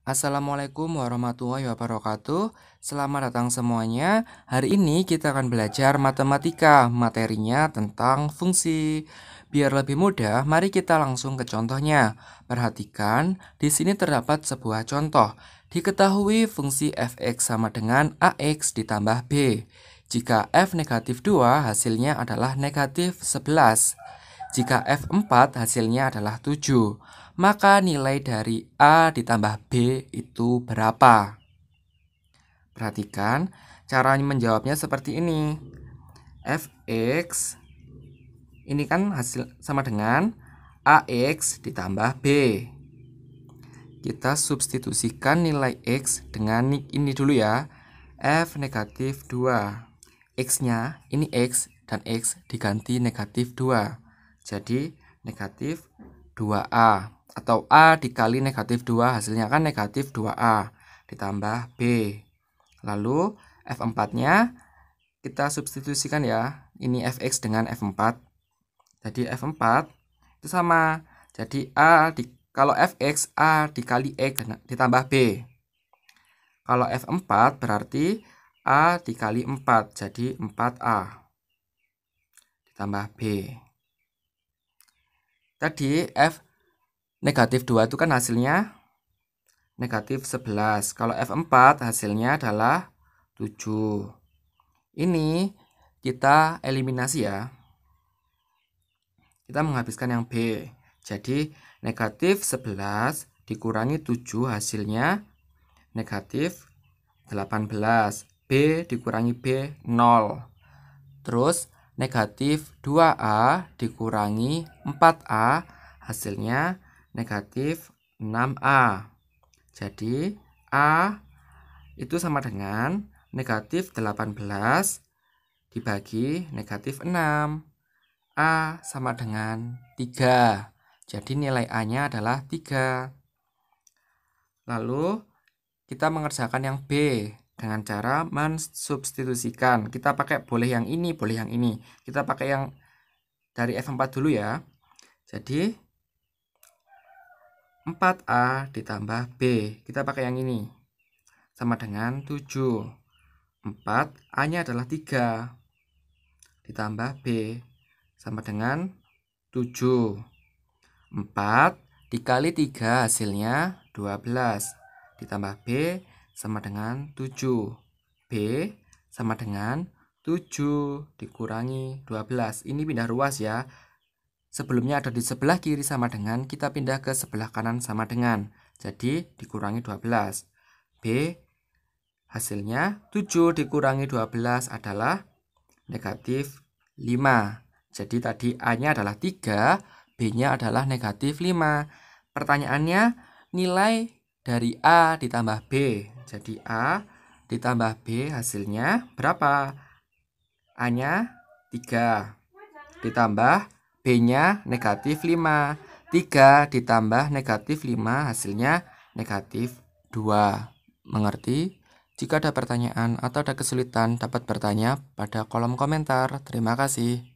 Assalamualaikum warahmatullahi wabarakatuh. Selamat datang semuanya. Hari ini kita akan belajar matematika, materinya tentang fungsi. Biar lebih mudah, mari kita langsung ke contohnya. Perhatikan, di sini terdapat sebuah contoh. Diketahui fungsi fx sama dengan ax ditambah b. Jika f negatif 2, hasilnya adalah negatif 11. Jika f4, hasilnya adalah 7 maka nilai dari A ditambah B itu berapa? Perhatikan, cara menjawabnya seperti ini. Fx ini kan hasil sama dengan AX ditambah B. Kita substitusikan nilai X dengan ini dulu ya. F negatif 2. X-nya ini X dan X diganti negatif 2. Jadi negatif 2A atau A dikali negatif 2 hasilnya kan negatif 2A ditambah B lalu F4 nya kita substitusikan ya ini Fx dengan F4 jadi F4 itu sama jadi A di, kalau Fx A dikali X ditambah B kalau F4 berarti A dikali 4 jadi 4A ditambah B tadi F Negatif 2 itu kan hasilnya negatif 11. Kalau F4 hasilnya adalah 7. Ini kita eliminasi ya. Kita menghabiskan yang B. Jadi negatif 11 dikurangi 7 hasilnya negatif 18. B dikurangi B 0. Terus negatif 2A dikurangi 4A hasilnya negatif 6A. Jadi A itu sama dengan negatif 18 dibagi negatif 6. A sama dengan 3. Jadi nilai A-nya adalah 3. Lalu kita mengerjakan yang B dengan cara mensubstitusikan. Kita pakai boleh yang ini, boleh yang ini. Kita pakai yang dari F4 dulu ya. Jadi 4A ditambah B. Kita pakai yang ini. Sama dengan 7. 4, A-nya adalah 3. Ditambah B. Sama dengan 7. 4 dikali 3 hasilnya 12. Ditambah B sama dengan 7. B sama dengan 7 dikurangi 12. Ini pindah ruas ya. Sebelumnya ada di sebelah kiri sama dengan, kita pindah ke sebelah kanan sama dengan. Jadi dikurangi 12. B hasilnya 7 dikurangi 12 adalah negatif 5. Jadi tadi A-nya adalah 3, B-nya adalah negatif 5. Pertanyaannya nilai dari A ditambah B. Jadi A ditambah B hasilnya berapa? A-nya 3 ditambah B-nya negatif 5. 3 ditambah negatif 5 hasilnya negatif 2. Mengerti? Jika ada pertanyaan atau ada kesulitan dapat bertanya pada kolom komentar. Terima kasih.